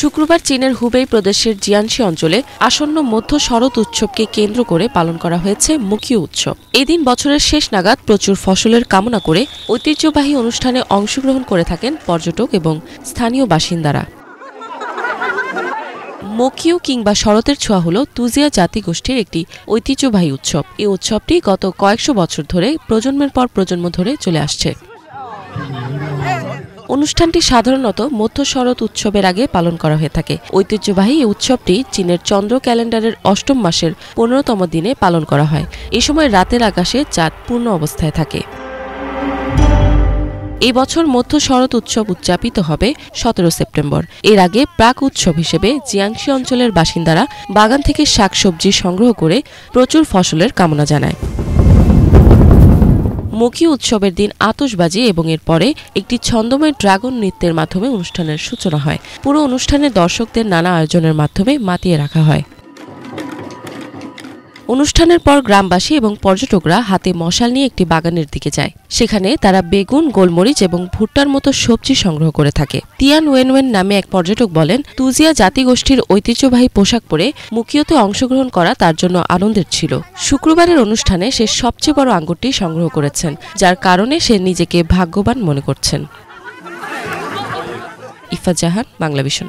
শুক্রবার চীনের হুবেই প্রদেশের জিয়ানসি অঞ্চলে আসন্ন মধ্য শরৎ উৎসবকে কেন্দ্র করে পালন করা হয়েছে মুখী উৎসব এদিন বছরের শেষ নাগাদ প্রচুর ফসলের কামনা করে ঐতিহ্যবাহী অনুষ্ঠানে অংশগ্রহণ করে থাকেন পর্যটক এবং স্থানীয় বাসিন্দারা মকিউ কিংবা শরতের ছোঁয়া হল তুজিয়া জাতিগোষ্ঠীর একটি ঐতিহ্যবাহী উৎসব এই উৎসবটি গত কয়েকশো বছর ধরে প্রজন্মের পর প্রজন্ম ধরে চলে আসছে অনুষ্ঠানটি সাধারণত মধ্য শরৎ উৎসবের আগে পালন করা হয়ে থাকে ঐতিহ্যবাহী এই উৎসবটি চীনের চন্দ্র ক্যালেন্ডারের অষ্টম মাসের পনেরোতম দিনে পালন করা হয় এ সময় রাতের আকাশে চাঁদ পূর্ণ অবস্থায় থাকে এই বছর মধ্য শরৎ উৎসব উদযাপিত হবে সতেরো সেপ্টেম্বর এর আগে প্রাক উৎসব হিসেবে জিয়াংশি অঞ্চলের বাসিন্দারা বাগান থেকে শাকসবজি সংগ্রহ করে প্রচুর ফসলের কামনা জানায় মুখী উৎসবের দিন আতশবাজি এবং এর পরে একটি ছন্দময় ড্রাগন নৃত্যের মাধ্যমে অনুষ্ঠানের সূচনা হয় পুরো অনুষ্ঠানে দর্শকদের নানা আয়োজনের মাধ্যমে মাতিয়ে রাখা হয় অনুষ্ঠানের পর গ্রামবাসী এবং পর্যটকরা হাতে মশাল নিয়ে একটি বাগানের দিকে যায় সেখানে তারা বেগুন গোলমরিচ এবং ভুট্টার মতো সবজি সংগ্রহ করে থাকে তিয়ান ওয়েনওয়েন নামে এক পর্যটক বলেন তুজিয়া জাতিগোষ্ঠীর ঐতিহ্যবাহী পোশাক পরে মুখীয়তে অংশগ্রহণ করা তার জন্য আনন্দের ছিল শুক্রবারের অনুষ্ঠানে সে সবচেয়ে বড় আঙ্গুরটি সংগ্রহ করেছেন যার কারণে সে নিজেকে ভাগ্যবান মনে করছেন ইফা জাহান বাংলা